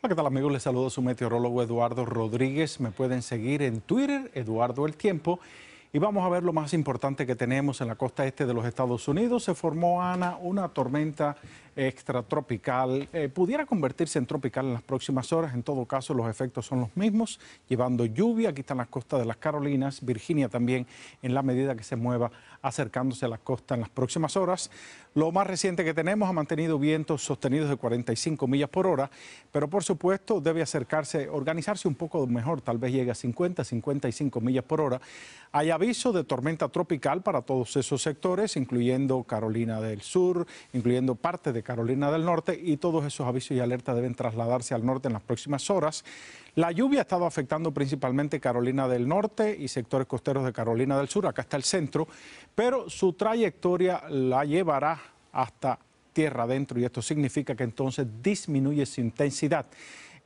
Hola, ¿qué tal amigos? Les saludo su meteorólogo Eduardo Rodríguez. Me pueden seguir en Twitter, Eduardo El Tiempo. Y vamos a ver lo más importante que tenemos en la costa este de los Estados Unidos. Se formó Ana, una tormenta extratropical, eh, pudiera convertirse en tropical en las próximas horas. En todo caso, los efectos son los mismos, llevando lluvia. Aquí están las costas de las Carolinas, Virginia también, en la medida que se mueva acercándose a las costas en las próximas horas. Lo más reciente que tenemos ha mantenido vientos sostenidos de 45 millas por hora, pero por supuesto debe acercarse, organizarse un poco mejor, tal vez llegue a 50, 55 millas por hora. Hay aviso de tormenta tropical para todos esos sectores, incluyendo Carolina del Sur, incluyendo parte de Carolina del Norte y todos esos avisos y alertas deben trasladarse al norte en las próximas horas. La lluvia ha estado afectando principalmente Carolina del Norte y sectores costeros de Carolina del Sur, acá está el centro, pero su trayectoria la llevará hasta tierra adentro y esto significa que entonces disminuye su intensidad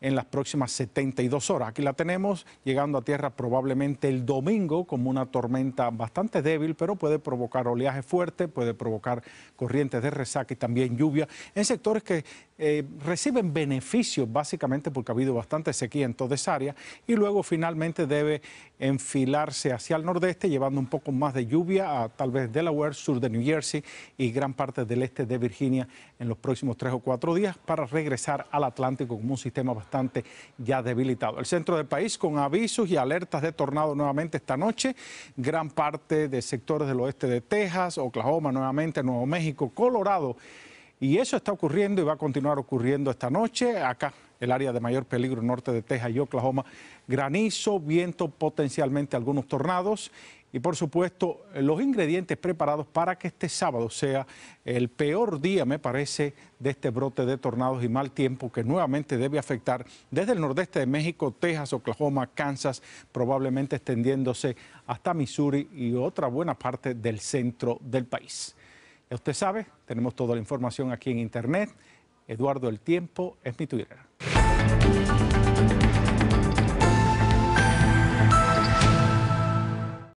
en las próximas 72 horas. Aquí la tenemos llegando a tierra probablemente el domingo como una tormenta bastante débil, pero puede provocar oleaje fuerte, puede provocar corrientes de resaca y también lluvia en sectores que eh, reciben beneficios básicamente porque ha habido bastante sequía en toda esa área y luego finalmente debe enfilarse hacia el nordeste llevando un poco más de lluvia a tal vez Delaware, sur de New Jersey y gran parte del este de Virginia en los próximos tres o cuatro días para regresar al Atlántico como un sistema bastante ya debilitado. El centro del país con avisos y alertas de tornado nuevamente esta noche. Gran parte de sectores del oeste de Texas, Oklahoma nuevamente, Nuevo México, Colorado. Y eso está ocurriendo y va a continuar ocurriendo esta noche acá el área de mayor peligro norte de Texas y Oklahoma, granizo, viento, potencialmente algunos tornados y por supuesto los ingredientes preparados para que este sábado sea el peor día, me parece, de este brote de tornados y mal tiempo que nuevamente debe afectar desde el nordeste de México, Texas, Oklahoma, Kansas, probablemente extendiéndose hasta Missouri y otra buena parte del centro del país. usted sabe, tenemos toda la información aquí en Internet. Eduardo El Tiempo es mi Twitter.